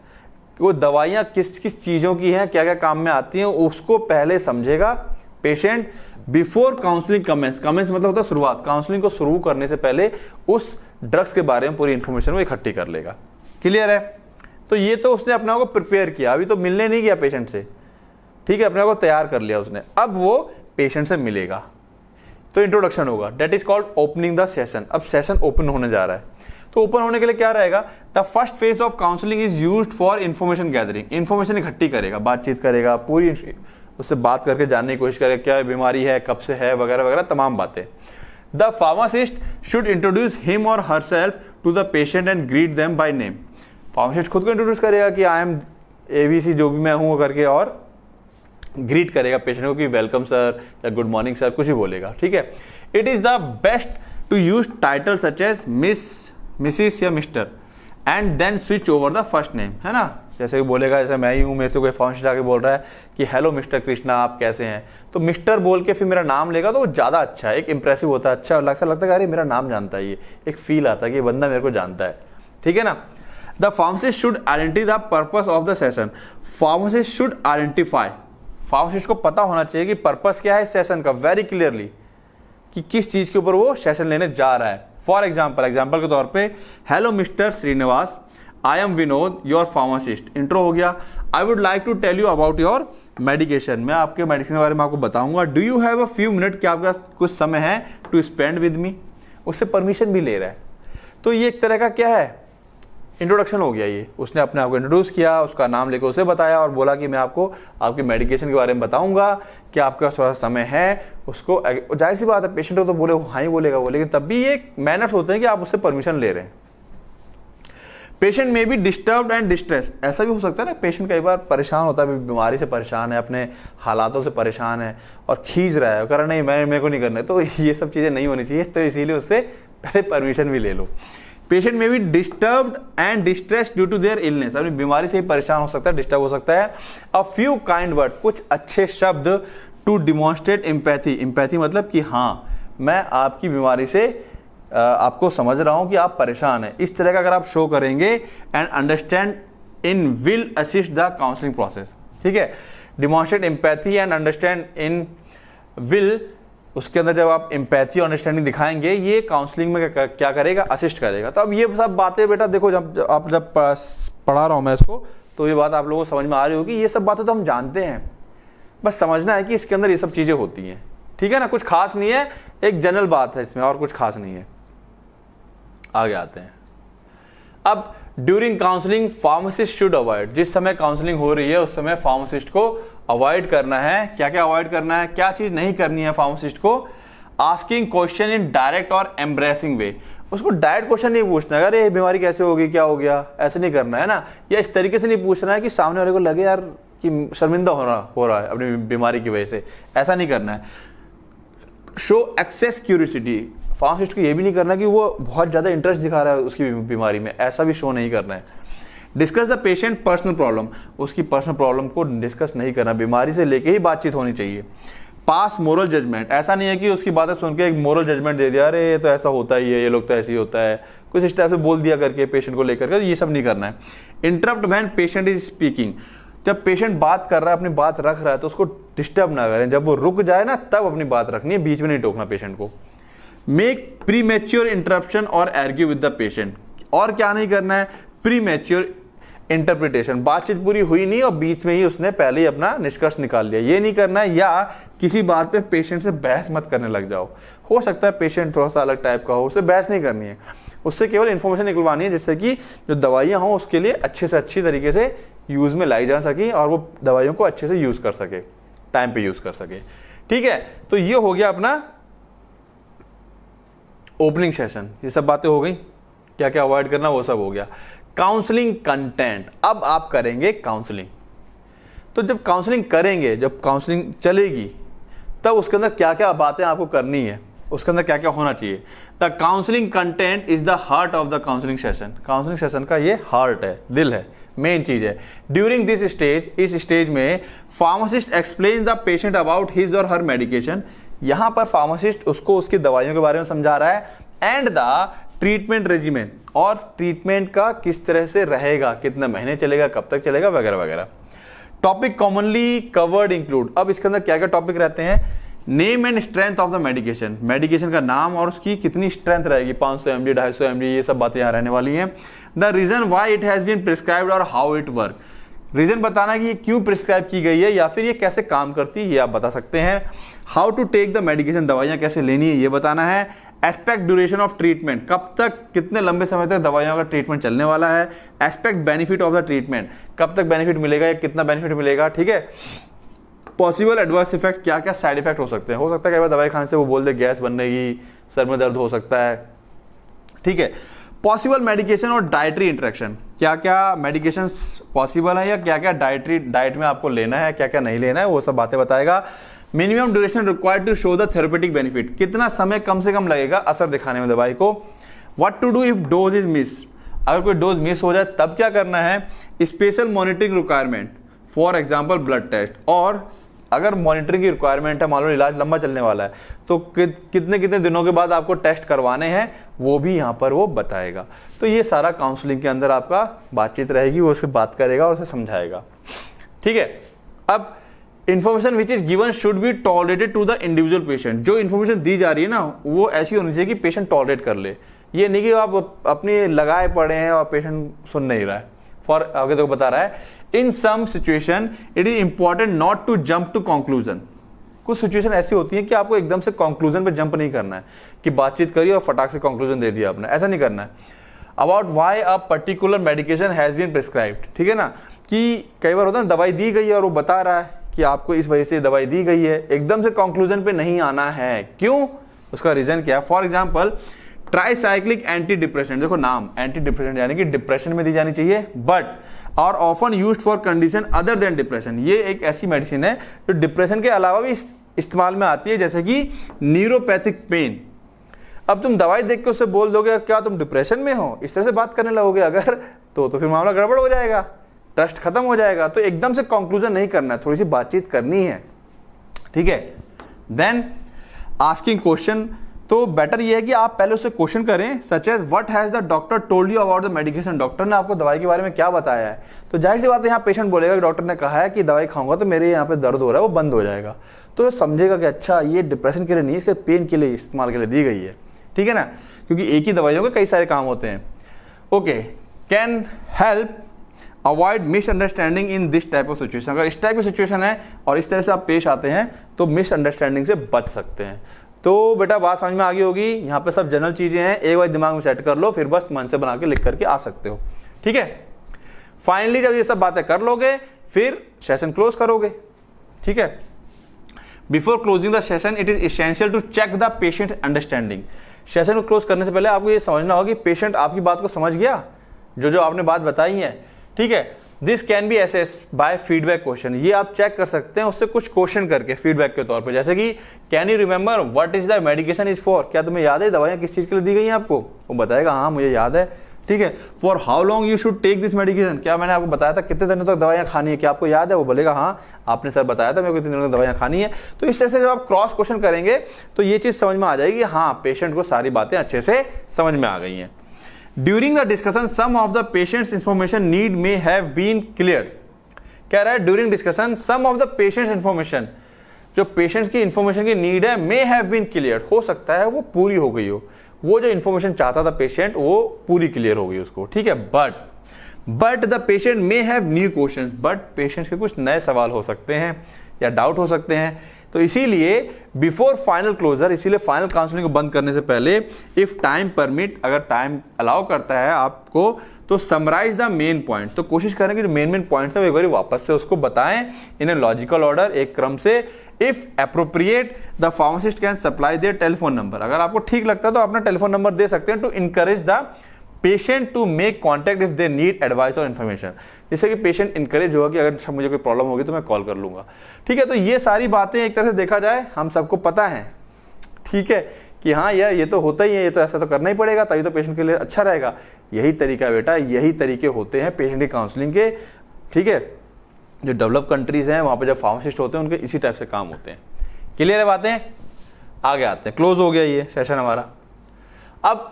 वो दवाइयां किस किस चीज़ों की हैं क्या क्या काम में आती हैं उसको पहले समझेगा patient before counselling commence commence मतलब होता है शुरुआत काउंसलिंग को शुरू करने से पहले उस ड्रग्स के बारे में पूरी इन्फॉर्मेशन वो इकट्ठी कर लेगा क्लियर है तो ये तो उसने अपने आप को प्रिपेयर किया अभी तो मिलने नहीं गया पेशेंट से ठीक है अपने आप को तैयार कर लिया उसने अब वो पेशेंट से मिलेगा तो इंट्रोडक्शन होगा that is called opening the session अब सेशन ओपन होने जा रहा है तो ओपन होने के लिए क्या रहेगा the first phase of counselling is use for information gathering information इकट्ठी करेगा बातचीत करेगा पूरी उससे बात करके जानने की कोशिश करेगा क्या बीमारी है कब से है वगैरह वगैरह तमाम बातें फार्मासिस्ट शुड इंट्रोड्यूस हिम और herself to the patient and greet them by name pharmacist खुद को इंट्रोड्यूस करेगा कि I M A B C जो भी मैं हूँ करके और ग्रीट करेगा पेशेंट को कि वेलकम सर या गुड मॉर्निंग सर कुछ ही बोलेगा ठीक है it is the best to use title such as miss missus या mister and then switch over the first name है ना जैसे कि बोलेगा जैसे मैं ही हूँ मेरे से कोई फंक्शन जाके बोल रहा है कि हेलो मिस्टर कृष्णा आप कैसे हैं तो मिस्टर बोल के फिर मेरा नाम लेगा तो वो ज़्यादा अच्छा है एक इंप्रेसिव होता है अच्छा लगता लगता है अरे मेरा नाम जानता है ये एक फील आता है कि ये बंदा मेरे को जानता है ठीक है ना the pharmacist should identify the purpose of the session pharmacist should identify pharmacist को पता होना चाहिए कि पर्पज क्या है सेशन का वेरी क्लियरली कि किस चीज़ के ऊपर वो सेशन लेने जा रहा है फॉर एग्जाम्पल एग्जाम्पल के तौर पर hello mister Srinivas I am Vinod your pharmacist intro हो गया I would like to tell you about your medication मैं आपके मेडिसिन के बारे में आपको बताऊंगा do you have a few minute क्या आपके पास कुछ समय है टू स्पेंड विद मी उससे परमिशन भी ले रहा है तो ये एक तरह का क्या है इंट्रोडक्शन हो गया ये उसने अपने आप को इंट्रोड्यूस किया उसका नाम लेकर उसे बताया और बोला कि मैं आपको आपके मेडिकेशन के बारे में बताऊंगा कि आपके पास थोड़ा समय है उसको जाहिर सी बात है पेशेंट को तो बोले हाँ ही बोलेगा वो लेकिन तब भी ये मैनर्स होते हैं कि आप उससे परमिशन ले रहे हैं पेशेंट में भी डिस्टर्ब एंड डिस्ट्रेस ऐसा भी हो सकता है ना पेशेंट कई बार परेशान होता है बीमारी से परेशान है अपने हालातों से परेशान है और खींच रहा है कह रहा नहीं मैं मेरे को नहीं करना तो ये सब चीज़ें नहीं होनी चाहिए तो इसीलिए उससे पहले परमिशन भी ले लो पेशेंट में भी disturb and distress due to their illness अपनी बीमारी से ही परेशान हो सकता है डिस्टर्ब हो सकता है अ फ्यू काइंड वर्ड कुछ अच्छे शब्द टू डिमॉन्स्ट्रेट एम्पैथी एम्पैथी मतलब कि हाँ मैं आपकी बीमारी से आपको समझ रहा हूं कि आप परेशान हैं इस तरह का अगर आप शो करेंगे and understanding will assist the counselling process ठीक है demonstrate empathy and understanding will उसके अंदर जब आप एम्पैथी और अंडरस्टैंडिंग दिखाएंगे ये काउंसलिंग में क्या करेगा असिस्ट करेगा तो अब ये सब बातें बेटा देखो जब, जब आप जब पढ़ा रहा हूँ मैं इसको तो ये बात आप लोगों को समझ में आ रही होगी ये सब बातें तो हम जानते हैं बस समझना है कि इसके अंदर ये सब चीज़ें होती हैं ठीक है ना कुछ खास नहीं है एक जनरल बात है इसमें और कुछ खास नहीं है आगे आते हैं अब during counselling pharmacist should avoid जिस समय काउंसलिंग हो रही है उस समय फार्मासिस्ट को अवॉइड करना है क्या क्या अवॉइड करना है क्या चीज नहीं करनी है फार्मासिस्ट को आस्किंग क्वेश्चन इन डायरेक्ट और एम्ब्रेसिंग वे उसको डायरेक्ट क्वेश्चन नहीं पूछना अगर ये बीमारी कैसे होगी क्या हो गया ऐसे नहीं करना है ना या इस तरीके से नहीं पूछना है कि सामने वाले को लगे यार कि शर्मिंदा हो रहा हो रहा है अपनी बीमारी की वजह से ऐसा नहीं करना है शो एक्सेस क्यूरिसिटी फार्मासिस्ट को ये भी नहीं करना कि वो बहुत ज़्यादा इंटरेस्ट दिखा रहा है उसकी बीमारी में ऐसा भी शो नहीं करना है discuss the patient personal problem उसकी पर्सनल प्रॉब्लम को डिस्कस नहीं करना बीमारी से लेके ही बातचीत होनी चाहिए पास मोरल जजमेंट ऐसा नहीं है कि उसकी बातें सुन के एक मोरल जजमेंट दे दिया अरे ये तो ऐसा होता ही है ये लोग तो ऐसे ही होता है कुछ इस टाइप से बोल दिया करके पेशेंट को लेकर के ये सब नहीं करना है interrupt when patient is speaking जब पेशेंट बात कर रहा है अपनी बात रख रहा है तो उसको डिस्टर्ब ना करें जब वो रुक जाए ना तब अपनी बात रखनी है बीच में नहीं टोकना पेशेंट को मेक प्री मेच्योर इंटरप्शन और एर्ग्यू विद द पेशेंट और क्या नहीं करना है प्री मेच्योर इंटरप्रिटेशन बातचीत पूरी हुई नहीं और बीच में ही उसने पहले ही अपना निष्कर्ष निकाल लिया ये नहीं करना है या किसी बात पे पेशेंट से बहस मत करने लग जाओ हो सकता है पेशेंट थोड़ा सा अलग टाइप का हो उससे बहस नहीं करनी है उससे केवल इन्फॉर्मेशन निकलवानी है जिससे कि जो दवाइयाँ हों उसके लिए अच्छे से अच्छी तरीके से यूज़ में लाई जा सके और वो दवाइयों को अच्छे से यूज़ कर सके टाइम पे यूज़ कर सके ठीक है तो ये हो गया अपना ओपनिंग सेशन ये सब बातें हो गई क्या क्या अवॉइड करना वो सब हो गया काउंसलिंग कंटेंट अब आप करेंगे काउंसलिंग तो जब काउंसलिंग करेंगे जब काउंसलिंग चलेगी तब उसके अंदर क्या क्या बातें आपको करनी है उसके अंदर क्या क्या होना चाहिए the counselling content is the heart of the counselling session counselling session का ये हार्ट है दिल है मेन चीज है ड्यूरिंग दिस स्टेज इस स्टेज में pharmacist explain the patient about his और हर मेडिकेशन यहां पर फार्मासिस्ट उसको उसकी दवाइयों के बारे में समझा रहा है एंड द ट्रीटमेंट रेजिमेंट और ट्रीटमेंट का किस तरह से रहेगा कितने महीने चलेगा कब तक चलेगा वगैरह वगैरह टॉपिक कॉमनली कवर्ड इंक्लूड अब इसके अंदर क्या क्या टॉपिक रहते हैं name and strength of the medication medication का नाम और उसकी कितनी स्ट्रेंथ रहेगी 500 सौ एमडी ढाई सौ एम डी ये सब बातें यहां रहने वाली हैं the reason why it has been prescribe और हाउ इट वर्क रीज़न बताना कि ये क्यों प्रिस्क्राइब की गई है या फिर ये कैसे काम करती है ये आप बता सकते हैं how to take the medication दवाइयाँ कैसे लेनी है ये बताना है एस्पेक्ट ड्यूरेशन ऑफ ट्रीटमेंट कब तक कितने लंबे समय तक दवाइयों का ट्रीटमेंट चलने वाला है expected benefit of the treatment कब तक बेनिफिट मिलेगा या कितना बेनिफिट मिलेगा ठीक है पॉसिबल एडवर्स इफेक्ट क्या क्या साइड इफेक्ट हो सकते हैं हो सकता है कई बार दवाई खाने से वो बोल दे गैस बनने की सर में दर्द हो सकता है ठीक है पॉसिबल मेडिकेशन और डाइटरी इंट्रैक्शन क्या क्या मेडिकेशन पॉसिबल है या क्या क्या डाइटरी डाइट में आपको लेना है क्या क्या नहीं लेना है वो सब बातें बताएगा minimum duration required to show the therapeutic benefit कितना समय कम से कम लगेगा असर दिखाने में दवाई को what to do if dose is miss अगर कोई डोज मिस हो जाए तब क्या करना है special monitoring requirement for example blood test और अगर मॉनिटरिंग की रिक्वायरमेंट है मान लो इलाज लंबा चलने वाला है तो कि, कितने कितने दिनों के बाद आपको टेस्ट करवाने हैं वो भी यहाँ पर वो बताएगा तो ये सारा काउंसलिंग के अंदर आपका बातचीत रहेगी वो उससे बात करेगा और उसे समझाएगा ठीक है अब information which is given should be tolerated to the individual patient जो इन्फॉर्मेशन दी जा रही है ना वो ऐसी होनी चाहिए कि पेशेंट टॉलरेट कर ले ये नहीं कि आप अपने लगाए पड़े हैं और पेशेंट सुन नहीं रहा है फॉर आगे देखो बता रहा है in some situation it is important not to jump to conclusion कुछ सिचुएशन ऐसी होती है कि आपको एकदम से कंक्लूजन पर जंप नहीं करना है कि बातचीत करी और फटाक से कंक्लूजन दे दिया आपने ऐसा नहीं करना है about why a particular medication has been prescribed ठीक है ना कि कई बार होता है ना दवाई दी गई है और वो बता रहा है कि आपको इस वजह से दवाई दी गई है एकदम से कंक्लूजन पे नहीं आना है क्यों उसका रीज़न क्या है for example cyclic anti depression देखो नाम एंटी डिप्रेशन यानी कि डिप्रेशन में दी जानी चाहिए but are often use for condition other than depression ये एक ऐसी मेडिसिन है जो तो डिप्रेशन के अलावा भी इस्तेमाल में आती है जैसे कि न्यूरोपैथिक पेन अब तुम दवाई देख के उससे बोल दोगे क्या तुम डिप्रेशन में हो इस तरह से बात करने लगोगे अगर तो तो फिर मामला गड़बड़ हो जाएगा ट्रस्ट खत्म हो जाएगा तो एकदम से कंक्लूजन नहीं करना थोड़ी सी बातचीत करनी है ठीक है देन आस्किंग क्वेश्चन तो बेटर ये है कि आप पहले उससे क्वेश्चन करें such as what has the doctor told you about the medication doctor ने आपको दवाई के बारे में क्या बताया है तो जाहिर सी बात है यहाँ पेशेंट बोलेगा कि डॉक्टर ने कहा है कि दवाई खाऊंगा तो मेरे यहाँ पे दर्द हो रहा है वो बंद हो जाएगा तो समझेगा कि अच्छा ये डिप्रेशन के लिए नहीं इसके पेन के लिए इस्तेमाल के लिए दी गई है ठीक है ना क्योंकि एक ही दवाइयों के कई सारे काम होते हैं okay can help avoid misunderstanding in this type of situation अगर इस टाइप की सिचुएशन है और इस तरह से आप पेश आते हैं तो मिसअंडरस्टैंडिंग से बच सकते हैं तो बेटा बात समझ में आ गई होगी यहाँ पे सब जनरल चीजें हैं एक बार दिमाग में सेट कर लो फिर बस मन से बना के लिख करके आ सकते हो ठीक है फाइनली जब ये सब बातें कर लोगे फिर सेशन क्लोज करोगे ठीक है before closing the session it is essential to check the patient understanding session को क्लोज करने से पहले आपको ये समझना होगा कि पेशेंट आपकी बात को समझ गया जो जो आपने बात बताई है ठीक है this can be assess by feedback question ये आप चेक कर सकते हैं उससे कुछ क्वेश्चन करके फीडबैक के तौर पर जैसे कि can you remember what is the medication is for क्या तुम्हें याद है दवाइयाँ किस चीज़ के लिए दी गई हैं आपको वो बताएगा हाँ मुझे याद है ठीक है for how long you should take this medication क्या मैंने आपको बताया था कितने दिनों तक दवाइयाँ खानी है क्या आपको याद है वो बोलेगा हाँ आपने सर बताया था मेरे को कितने दिनों तक दवाइयाँ खानी है तो इस तरह से जब आप क्रॉस क्वेश्चन करेंगे तो ये चीज़ समझ में आ जाएगी हाँ पेशेंट को सारी बातें अच्छे से समझ में आ गई हैं during the discussion some of the patients information need may have been clear कह रहा है during discussion some of the patients information जो पेशेंट्स की इंफॉर्मेशन की नीड है मे हैव बीन क्लियर हो सकता है वो पूरी हो गई हो वो जो इंफॉर्मेशन चाहता था पेशेंट वो पूरी क्लियर हो गई उसको ठीक है but but the patient may have new question but patients के कुछ नए सवाल हो सकते हैं या डाउट हो सकते हैं तो इसीलिए बिफोर फाइनल क्लोजर इसीलिए फाइनल काउंसलिंग को बंद करने से पहले इफ टाइम परमिट अगर टाइम अलाउ करता है आपको तो समराइज द मेन पॉइंट तो कोशिश करें कि जो मेन मेन पॉइंट है एक बार वापस से उसको बताएं इन ए लॉजिकल ऑर्डर एक क्रम से if appropriate the pharmacist can supply their telephone number अगर आपको ठीक लगता है तो अपना टेलीफोन नंबर दे सकते हैं to encourage the patient to make contact if they need advice और इन्फॉर्मेशन जिससे कि पेशेंट इंकरेज होगा कि अगर मुझे कोई प्रॉब्लम होगी तो मैं कॉल कर लूंगा ठीक है तो ये सारी बातें एक तरह से देखा जाए हम सबको पता है ठीक है कि हाँ यार ये तो होता ही है ये तो ऐसा तो करना ही पड़ेगा तभी तो पेशेंट के लिए अच्छा रहेगा यही तरीका बेटा यही तरीके होते हैं पेशेंट की काउंसलिंग के ठीक है जो डेवलप कंट्रीज़ हैं वहां पर जब फार्मासिस्ट होते हैं उनके इसी टाइप से काम होते हैं क्लियर है बातें आगे आते हैं क्लोज हो गया ये सेशन हमारा अब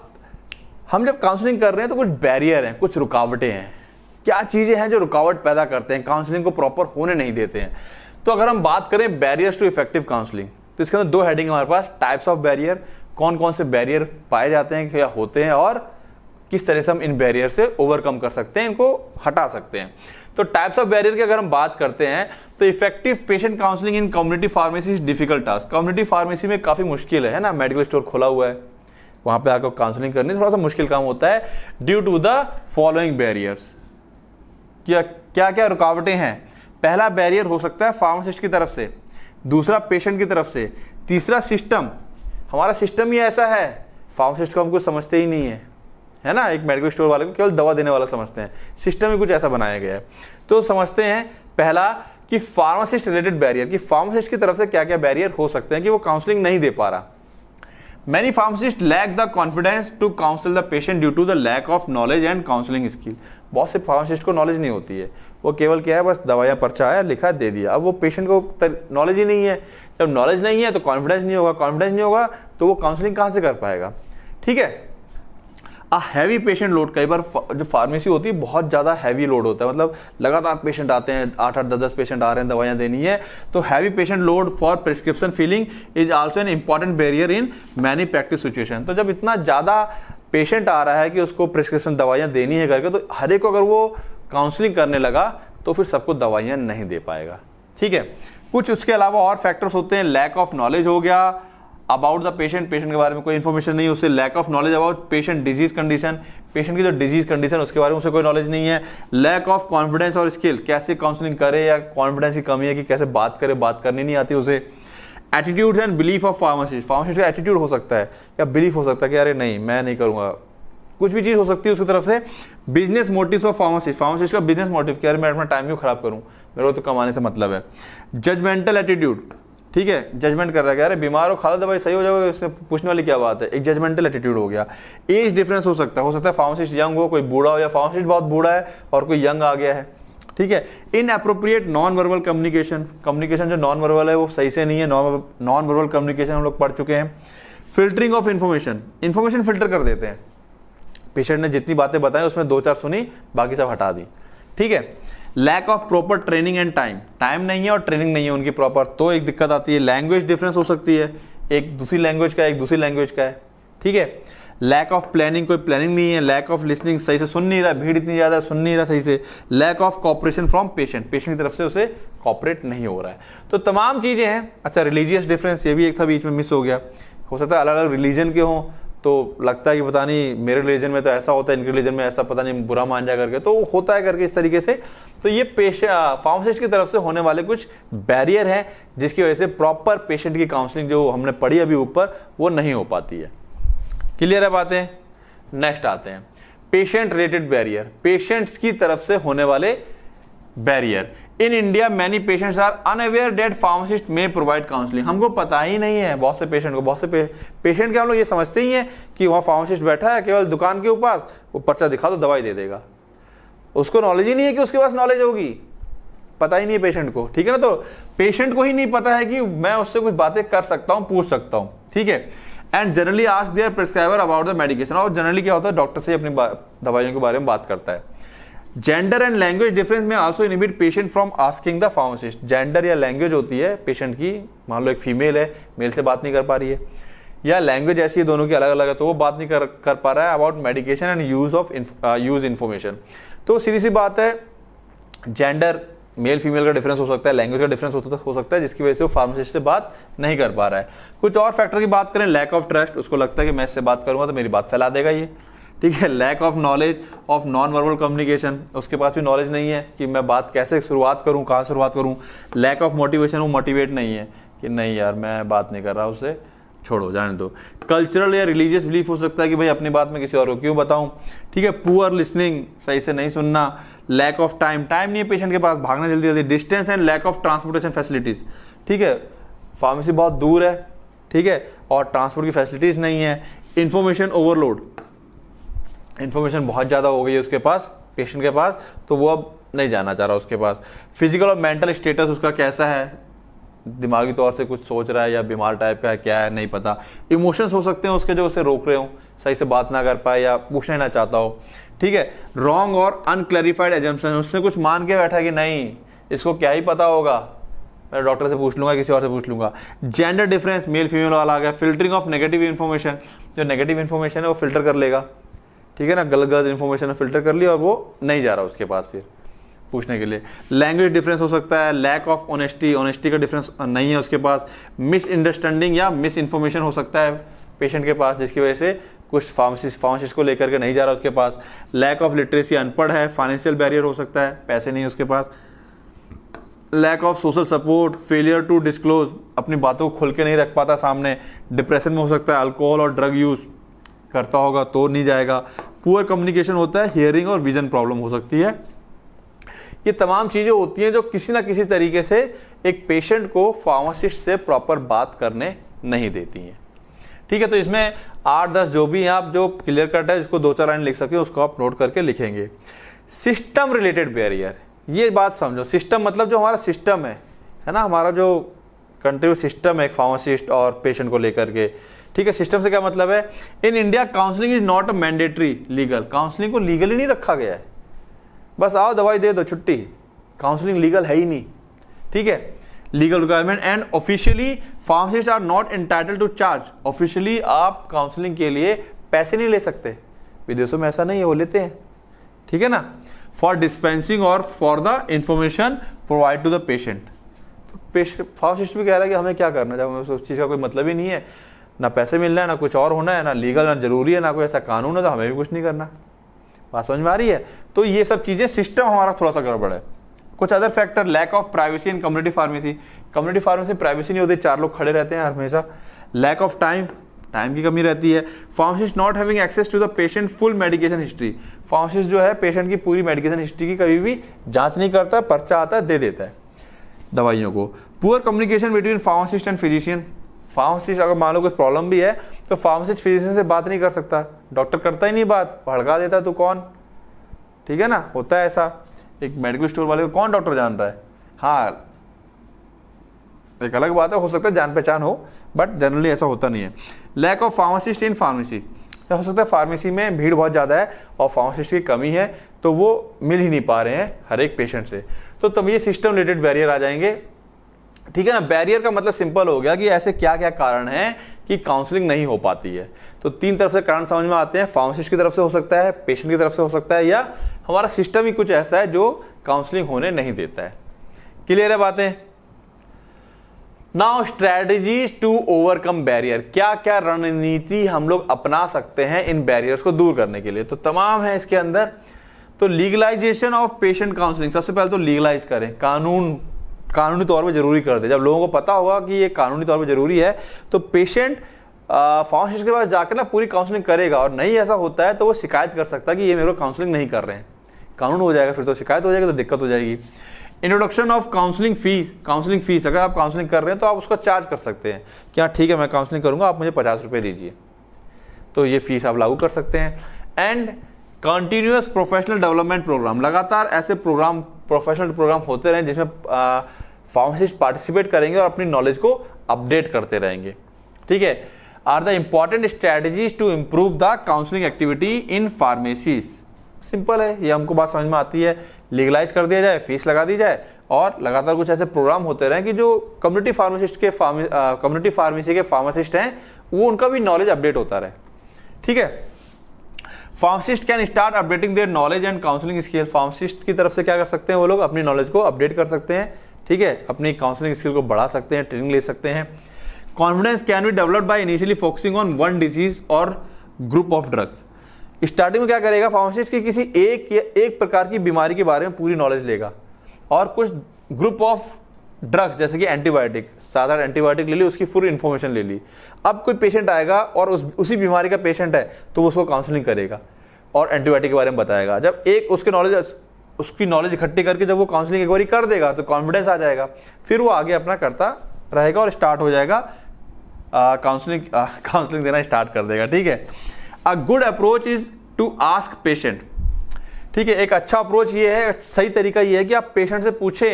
हम जब काउंसलिंग कर रहे हैं तो कुछ बैरियर हैं कुछ रुकावटें हैं क्या चीज़ें हैं जो रुकावट पैदा करते हैं काउंसलिंग को प्रॉपर होने नहीं देते हैं तो अगर हम बात करें बैरियर्स टू इफेक्टिव काउंसलिंग तो इसके अंदर दो हेडिंग हमारे पास टाइप्स ऑफ बैरियर कौन कौन से बैरियर पाए जाते हैं या होते हैं और किस तरह से हम इन बैरियर से ओवरकम कर सकते हैं इनको हटा सकते हैं तो टाइप्स ऑफ बैरियर की अगर हम बात करते हैं तो effective patient counselling in community pharmacy is difficult task community pharmacy में काफ़ी मुश्किल है ना मेडिकल स्टोर खुला हुआ है वहां पे आकर काउंसलिंग करनी थोड़ा सा मुश्किल काम होता है due to the following barriers क्या क्या क्या रुकावटें हैं पहला बैरियर हो सकता है फार्मासिस्ट की तरफ से दूसरा पेशेंट की तरफ से तीसरा सिस्टम हमारा सिस्टम ही ऐसा है फार्मासिस्ट को हम कुछ समझते ही नहीं है है ना एक मेडिकल स्टोर वाले को केवल दवा देने वाला समझते हैं सिस्टम ही कुछ ऐसा बनाया गया है तो समझते हैं पहला कि फार्मासिस्ट रिलेटेड बैरियर कि फार्मासिस्ट की तरफ से क्या क्या बैरियर हो सकते हैं कि वो काउंसलिंग नहीं दे पा रहा Many pharmacists lack the confidence to counsel the patient due to the lack of knowledge and counseling skill. बहुत से फार्मासिस्ट को नॉलेज नहीं होती है वो केवल क्या है बस दवाया पर्चा आया लिखा दे दिया अब वो पेशेंट को नॉलेज ही नहीं है जब नॉलेज नहीं है तो कॉन्फिडेंस नहीं होगा कॉन्फिडेंस नहीं होगा तो वो काउंसलिंग कहाँ से कर पाएगा ठीक है हैवी पेशेंट लोड कई बार जो फार्मेसी होती है बहुत ज़्यादा हैवी लोड होता है मतलब लगातार पेशेंट आते हैं आठ आठ दस दस पेशेंट आ रहे हैं दवाइयाँ देनी है तो heavy patient load for prescription filling is also an important barrier in many practice situation तो जब इतना ज़्यादा पेशेंट आ रहा है कि उसको प्रिस्क्रिप्शन दवाइयाँ देनी है करके तो हर एक को अगर वो काउंसलिंग करने लगा तो फिर सबको दवाइयाँ नहीं दे पाएगा ठीक है कुछ उसके अलावा और फैक्टर्स होते हैं लैक ऑफ नॉलेज हो गया अबाउट द पेशेंट पेशेंट के बारे में कोई इन्फॉर्मेशन नहीं उससे lack of knowledge about patient disease condition patient की जो डिजीज कंडीशन उसके बारे में उसे कोई नॉलेज नहीं है लैक ऑफ कॉन्फिडेंस और स्किल कैसे काउंसलिंग करे या कॉन्फिडेंस की कमी है कि कैसे बात करे बात करनी नहीं आती उसे attitude and belief of pharmacist pharmacist का एटीट्यूड हो सकता है या बिलीफ हो सकता है कि अरे नहीं मैं नहीं करूँगा कुछ भी चीज़ हो सकती है उसकी तरफ से business motive of pharmacist pharmacist का बिजनेस मोटिव कि अरे मैं अपना टाइम क्यों खराब करूँ मेरे को तो कमाने से मतलब है जजमेंटल एटीट्यूड ठीक है जजमेंट कर रहा है अरे बीमार हो खाला दवाई सही हो जाएगा उससे पूछने वाली क्या बात है एक जजमेंटल एटीट्यूड हो गया एज डिफरेंस हो सकता है हो सकता है फार्मासिस्ट यंग हो कोई बूढ़ा हो या फार्मासिस्ट बहुत बूढ़ा है और कोई यंग आ गया है ठीक है inappropriate non verbal communication communication जो नॉन वर्बल है वो सही से नहीं है नॉन वर्बल कम्युनिकेशन हम लोग पढ़ चुके हैं filtering of information information filter कर देते हैं पेशेंट ने जितनी बातें बताई उसमें दो चार सुनी बाकी सब हटा दी ठीक है lack of proper training and time time नहीं है और ट्रेनिंग नहीं है उनकी प्रॉपर तो एक दिक्कत आती है लैंग्वेज डिफरेंस हो सकती है एक दूसरी लैंग्वेज का एक दूसरी लैंग्वेज का है ठीक है लैक ऑफ प्लानिंग कोई प्लानिंग नहीं है लैक ऑफ लिसनिंग सही से सुन नहीं रहा भीड़ इतनी ज़्यादा सुन नहीं रहा सही से lack of cooperation from patient patient की तरफ से उसे कॉपरेट नहीं हो रहा है तो तमाम चीज़ें हैं अच्छा रिलीजियस डिफरेंस ये भी एक था बीच में मिस हो गया हो सकता है अलग अलग रिलीजन के हों तो लगता है कि पता नहीं मेरे रिलीजन में तो ऐसा होता है इनके रिलीजन में ऐसा पता नहीं बुरा मान जा करके तो वो होता है करके इस तरीके से तो ये पेश फार्मासिस्ट की तरफ से होने वाले कुछ बैरियर हैं जिसकी वजह से प्रॉपर पेशेंट की काउंसलिंग जो हमने पढ़ी अभी ऊपर वो नहीं हो पाती है क्लियर है बातें नेक्स्ट आते हैं पेशेंट रिलेटेड बैरियर पेशेंट्स की तरफ से होने वाले barrier in India many patients are unaware that pharmacist may provide counselling हमको पता ही नहीं है बहुत से पेशेंट को बहुत से पेशेंट के हम लोग ये समझते ही हैं कि वहाँ फार्मासिस्ट बैठा है केवल दुकान के ऊपर वो पर्चा दिखा दो दवाई दे देगा उसको नॉलेज ही नहीं है कि उसके पास नॉलेज होगी पता ही नहीं है पेशेंट को ठीक है ना तो पेशेंट को ही नहीं पता है कि मैं उससे कुछ बातें कर सकता हूँ पूछ सकता हूँ ठीक है and generally ask their prescriber about the medication और जनरली क्या होता है डॉक्टर से अपनी दवाइयों के बारे में बात करता है gender and language difference may also inhibit patient from asking the pharmacist gender या लैंग्वेज होती है पेशेंट की मान लो एक फीमेल है मेल से बात नहीं कर पा रही है या लैंग्वेज ऐसी है दोनों की अलग अलग है तो वो बात नहीं कर कर पा रहा है about medication and use of use information तो सीधी सी बात है जेंडर मेल फीमेल का डिफरेंस हो सकता है लैंग्वेज का डिफरेंस हो, हो सकता है जिसकी वजह से वो फार्मासिस्ट से बात नहीं कर पा रहा है कुछ और फैक्टर की बात करें लैक ऑफ ट्रस्ट उसको लगता है कि मैं इससे बात करूंगा तो मेरी बात फैला देगा ये ठीक है lack of knowledge of non verbal communication उसके पास भी नॉलेज नहीं है कि मैं बात कैसे शुरुआत करूँ कहाँ शुरुआत करूँ लैक ऑफ मोटिवेशन वो मोटिवेट नहीं है कि नहीं यार मैं बात नहीं कर रहा उससे छोड़ो जाने दो कल्चरल या रिलीजियस बिलीफ हो सकता है कि भाई अपनी बात में किसी और को क्यों बताऊं ठीक है पुअर लिसनिंग सही से नहीं सुनना लैक ऑफ टाइम टाइम नहीं है पेशेंट के पास भागना जल्दी जल्दी distance and lack of transportation facilities ठीक है फार्मेसी बहुत दूर है ठीक है और ट्रांसपोर्ट की फैसिलिटीज़ नहीं है इन्फॉर्मेशन ओवरलोड इन्फॉर्मेशन बहुत ज़्यादा हो गई है उसके पास पेशेंट के पास तो वो अब नहीं जाना चाह रहा उसके पास फिजिकल और मेंटल स्टेटस उसका कैसा है दिमागी तौर से कुछ सोच रहा है या बीमार टाइप का है क्या है नहीं पता इमोशंस हो सकते हैं उसके जो उसे रोक रहे हो सही से बात ना कर पाए या पूछना ना चाहता हो ठीक है रॉन्ग और अनक्लैरिफाइड एजम्पन उसने कुछ मान के बैठा कि नहीं इसको क्या ही पता होगा मैं डॉक्टर से पूछ लूंगा किसी और से पूछ लूंगा जेंडर डिफरेंस मेल फीमेल वाला आ गया फिल्टरिंग ऑफ नेगेटिव इन्फॉर्मेशन जो नेगेटिव इन्फॉर्मेशन है वो फिल्टर कर लेगा ठीक है ना गलत गलत इन्फॉर्मेशन फिल्टर कर लिया और वो नहीं जा रहा उसके पास फिर पूछने के लिए लैंग्वेज डिफरेंस हो सकता है लैक ऑफ ऑनेस्टी ऑनेस्टी का डिफरेंस नहीं है उसके पास मिस अंडरस्टैंडिंग या मिस इन्फॉर्मेशन हो सकता है पेशेंट के पास जिसकी वजह से कुछ फार्मासिस्ट फार्मासिस्ट को लेकर के नहीं जा रहा उसके पास लैक ऑफ लिटरेसी अनपढ़ है फाइनेंशियल बैरियर हो सकता है पैसे नहीं है उसके पास lack of social support failure to disclose अपनी बातों को खुल के नहीं रख पाता सामने डिप्रेशन में हो सकता है अल्कोहल और ड्रग यूज़ करता होगा तो नहीं जाएगा पुअर कम्युनिकेशन होता है हियरिंग और विजन प्रॉब्लम हो सकती है ये तमाम चीज़ें होती हैं जो किसी ना किसी तरीके से एक पेशेंट को फार्मासिस्ट से प्रॉपर बात करने नहीं देती हैं ठीक है तो इसमें आठ दस जो भी हैं आप जो क्लियर कट है जिसको दो चार लाइन लिख सकते हैं उसको आप नोट करके लिखेंगे सिस्टम रिलेटेड बैरियर ये बात समझो सिस्टम मतलब जो हमारा सिस्टम है है ना हमारा जो कंट्री सिस्टम एक फार्मासिस्ट और पेशेंट को लेकर के ठीक है सिस्टम से क्या मतलब है in India counselling is not a mandatory legal counselling को लीगली नहीं रखा गया है बस आओ दवाई दे दो छुट्टी काउंसलिंग लीगल है ही नहीं ठीक है legal requirement and officially pharmacist are not entitle to charge officially आप काउंसलिंग के लिए पैसे नहीं ले सकते विदेशों में ऐसा नहीं है वो लेते हैं ठीक है ना फॉर डिस्पेंसिंग और for the information provide to the patient पेश फास्टिस्ट भी कह रहा है कि हमें क्या करना जब हमें उस चीज़ का कोई मतलब ही नहीं है ना पैसे मिलना है ना कुछ और होना है ना लीगल ना जरूरी है ना कोई ऐसा कानून है तो हमें भी कुछ नहीं करना बात समझ में आ रही है तो ये सब चीज़ें सिस्टम हमारा थोड़ा सा गड़बड़ है कुछ other factor lack of privacy in community pharmacy community pharmacy privacy नहीं होती चार लोग खड़े रहते हैं हमेशा लैक ऑफ टाइम टाइम की कमी रहती है pharmacist not having access to the patient full medication history pharmacist जो है पेशेंट की पूरी मेडिकेशन हिस्ट्री की कभी भी जांच नहीं करता पर्चा आता है दे देता है दवाइयों को poor communication between pharmacist and physician pharmacist अगर मान लो कुछ प्रॉब्लम भी है तो फार्मासिस्ट फिजिशियन से बात नहीं कर सकता डॉक्टर करता ही नहीं बात भड़का देता तो कौन ठीक है ना होता है ऐसा एक मेडिकल स्टोर वाले को कौन डॉक्टर जान रहा है हाँ एक अलग बात है हो सकता है जान पहचान हो बट जनरली ऐसा होता नहीं है lack of pharmacist in pharmacy हो सकता है फार्मेसी में भीड़ बहुत ज़्यादा है और फार्मासिस्ट की कमी है तो वो मिल ही नहीं पा रहे हैं हर एक पेशेंट से तो तब ये सिस्टम रिलेटेड बैरियर आ जाएंगे ठीक है ना बैरियर का मतलब सिंपल हो गया कि ऐसे क्या क्या कारण है कि काउंसलिंग नहीं हो पाती है तो तीन तरफ से कारण समझ में आते हैं फार्मासिस्ट की तरफ से हो सकता है पेशेंट की तरफ से हो सकता है या हमारा सिस्टम ही कुछ ऐसा है जो काउंसलिंग होने नहीं देता है क्लियर है बातें now strategies to overcome barrier क्या क्या रणनीति हम लोग अपना सकते हैं इन बैरियर्स को दूर करने के लिए तो तमाम है इसके अंदर तो लीगलाइजेशन ऑफ पेशेंट काउंसलिंग सबसे पहले तो लीगलाइज करें कानून कानूनी तौर पर जरूरी कर दे जब लोगों को पता होगा कि ये कानूनी तौर पर जरूरी है तो पेशेंट फाउंडेशन के पास जाकर ना पूरी काउंसलिंग करेगा और नहीं ऐसा होता है तो वो शिकायत कर सकता है कि ये मेरे को काउंसलिंग नहीं कर रहे हैं कानून हो जाएगा फिर तो शिकायत हो जाएगी तो दिक्कत हो जाएगी introduction of counselling fee counselling fees अगर आप काउंसलिंग कर रहे हैं तो आप उसका चार्ज कर सकते हैं कि हाँ ठीक है मैं काउंसलिंग करूँगा आप मुझे पचास रुपये दीजिए तो ये फीस आप लागू कर सकते हैं and continuous professional development program लगातार ऐसे प्रोग्राम प्रोफेशनल प्रोग्राम होते रहें जिसमें फार्मासिस्ट पार्टिसिपेट करेंगे और अपनी नॉलेज को अपडेट करते रहेंगे ठीक है are the important strategies to improve the counselling activity in pharmacies simple है ये हमको बात समझ में आती है लीगलाइज कर दिया जाए फीस लगा दी जाए और लगातार कुछ ऐसे प्रोग्राम होते रहें कि जो कम्युनिटी फार्मासिस्ट के फार्मी कम्युनिटी फार्मेसी के फार्मासिस्ट हैं वो उनका भी नॉलेज अपडेट होता रहे ठीक है pharmacist can start updating their knowledge and counselling skill pharmacist की तरफ से क्या कर सकते हैं वो लोग अपनी नॉलेज को अपडेट कर सकते हैं ठीक है अपनी काउंसलिंग स्किल को बढ़ा सकते हैं ट्रेनिंग ले सकते हैं confidence can be developed by initially focusing on one disease और ग्रुप ऑफ ड्रग्स स्टार्टिंग में क्या करेगा फार्मासिस्ट की किसी एक या एक प्रकार की बीमारी के बारे में पूरी नॉलेज लेगा और कुछ ग्रुप ऑफ ड्रग्स जैसे कि एंटीबायोटिक साधारण एंटीबायोटिक ले ली उसकी फुल इन्फॉर्मेशन ले ली अब कोई पेशेंट आएगा और उस उसी बीमारी का पेशेंट है तो वो उसको काउंसलिंग करेगा और एंटीबायोटिक के बारे में बताएगा जब एक उसके नॉलेज उसकी नॉलेज इकट्ठी करके जब वो काउंसलिंग एक बार कर देगा तो कॉन्फिडेंस आ जाएगा फिर वो आगे अपना करता रहेगा और स्टार्ट हो जाएगा काउंसलिंग काउंसलिंग देना स्टार्ट कर देगा ठीक है a good approach is to ask patient ठीक है एक अच्छा अप्रोच ये है सही तरीका ये है कि आप पेशेंट से पूछें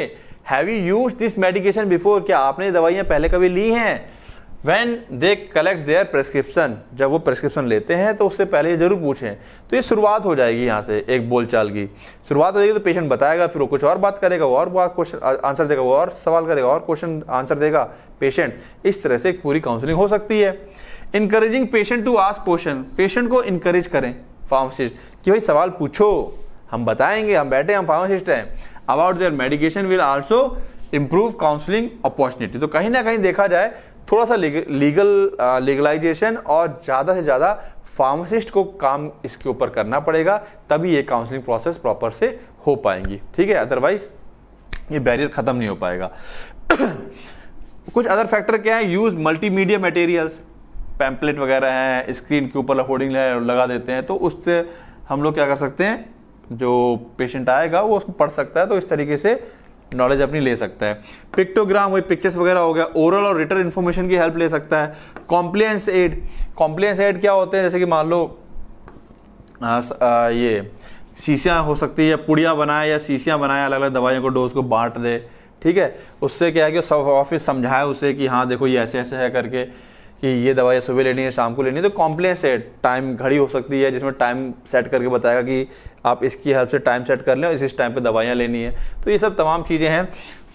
have you use this medication before क्या आपने दवाइयाँ पहले कभी ली हैं when they collect their prescription जब वो प्रेस्क्रिप्शन लेते हैं तो उससे पहले ये जरूर पूछें तो ये शुरुआत हो जाएगी यहाँ से एक बोलचाल की शुरुआत हो जाएगी तो पेशेंट बताएगा फिर वो कुछ और बात करेगा और बात क्वेश्चन आंसर देगा वो और सवाल करेगा और क्वेश्चन आंसर देगा पेशेंट इस तरह से पूरी काउंसलिंग हो सकती है encouraging patient to ask question patient को इंकरेज करें फार्मासिस्ट कि भाई सवाल पूछो हम बताएंगे हम बैठे हम फार्मासिस्ट हैं about their medication will also improve counselling opportunity तो कहीं ना कहीं देखा जाए थोड़ा सा लीगल लीगलाइजेशन और ज़्यादा से ज़्यादा फार्मासिस्ट को काम इसके ऊपर करना पड़ेगा तभी ये काउंसलिंग प्रोसेस प्रॉपर से हो पाएंगी ठीक है अदरवाइज ये बैरियर ख़त्म नहीं हो पाएगा कुछ अदर फैक्टर क्या है यूज़ मल्टीमीडिया मटेरियल्स पैम्पलेट वगैरह हैं स्क्रीन के ऊपर होर्डिंग लगा देते हैं तो उससे हम लोग क्या कर सकते हैं जो पेशेंट आएगा वो उसको पढ़ सकता है तो इस तरीके से नॉलेज अपनी ले सकता है पिक्टोग्राम वही पिक्चर्स वगैरह हो गया ओरल और रिटर्न इन्फॉर्मेशन की हेल्प ले सकता है कॉम्प्लियंस एड कॉम्प्लियंस एड क्या होते हैं जैसे कि मान लो ये शीशियाँ हो सकती है या पुड़िया बनाए या शीशियाँ बनाए अलग अलग दवाइयों को डोज को बांट दे ठीक है उससे क्या है कि सब ऑफिस समझाए उसे कि हाँ देखो ये ऐसे ऐसे है करके कि ये दवाई सुबह लेनी है शाम को लेनी है तो कॉम्प्लेंस है टाइम घड़ी हो सकती है जिसमें टाइम सेट करके बताएगा कि आप इसकी हेल्प से टाइम सेट कर लें और इस टाइम पर दवाइयाँ लेनी है तो ये सब तमाम चीज़ें हैं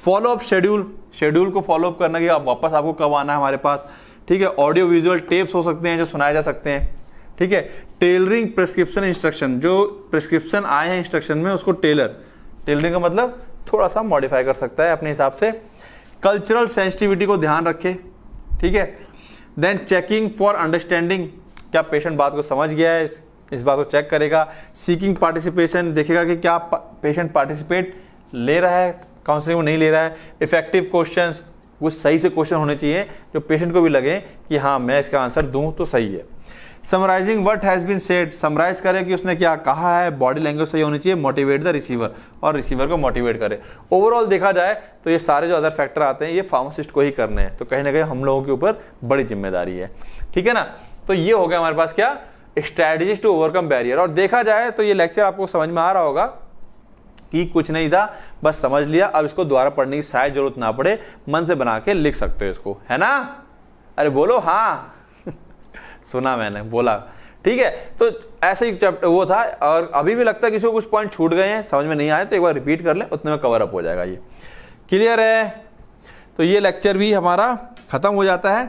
फॉलो अप शेड्यूल शेड्यूल को फॉलो अप करना कि आप वापस आपको कब आना है हमारे पास ठीक है ऑडियो विजुअल टेप्स हो सकते हैं जो सुनाए जा सकते हैं ठीक है टेलरिंग प्रिस्क्रिप्शन इंस्ट्रक्शन जो प्रिस्क्रिप्शन आए हैं इंस्ट्रक्शन में उसको टेलर टेलरिंग का मतलब थोड़ा सा मॉडिफाई कर सकता है अपने हिसाब से कल्चरल सेंसिटिविटी को ध्यान रखें ठीक है देन चेकिंग फॉर अंडरस्टैंडिंग क्या पेशेंट बात को समझ गया है इस बात को चेक करेगा सीकिंग पार्टिसिपेशन देखेगा कि क्या पेशेंट पार्टिसिपेट ले रहा है काउंसलिंग में नहीं ले रहा है इफेक्टिव क्वेश्चन कुछ सही से क्वेश्चन होने चाहिए जो पेशेंट को भी लगे कि हाँ मैं इसका आंसर दूँ तो सही है summarising what has been said summarise करे कि उसने क्या कहा है बॉडी लैंग्वेज सही होनी चाहिए मोटिवेट द रिसीवर और रिसीवर को मोटिवेट करे ओवरऑल देखा जाए तो ये सारे जो अदर फैक्टर आते हैं ये फार्मासिस्ट को ही करने हैं तो कहीं ना कहीं हम लोगों के ऊपर बड़ी जिम्मेदारी है ठीक है ना तो ये हो गया हमारे पास क्या स्ट्रैटेजी टू ओवरकम बैरियर और देखा जाए तो ये लेक्चर आपको समझ में आ रहा होगा कि कुछ नहीं था बस समझ लिया अब इसको दोबारा पढ़ने की शायद जरूरत ना पड़े मन से बना के लिख सकते हो इसको है ना अरे बोलो हाँ सुना मैंने बोला ठीक है तो ऐसे ही चैप्टर वो था और अभी भी लगता है किसी को कुछ पॉइंट छूट गए हैं समझ में नहीं आए तो एक बार रिपीट कर लें उतने में कवर अप हो जाएगा ये क्लियर है तो ये लेक्चर भी हमारा ख़त्म हो जाता है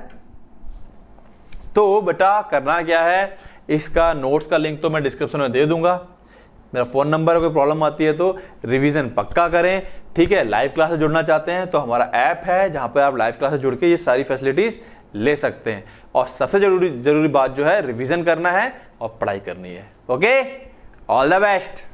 तो बेटा करना क्या है इसका नोट्स का लिंक तो मैं डिस्क्रिप्शन में दे दूंगा मेरा फ़ोन नंबर कोई प्रॉब्लम आती है तो रिवीजन पक्का करें ठीक है लाइव क्लास से जुड़ना चाहते हैं तो हमारा ऐप है जहां पर आप लाइव क्लास से जुड़ के ये सारी फैसिलिटीज़ ले सकते हैं और सबसे जरूरी जरूरी बात जो है रिवीजन करना है और पढ़ाई करनी है ओके ऑल द बेस्ट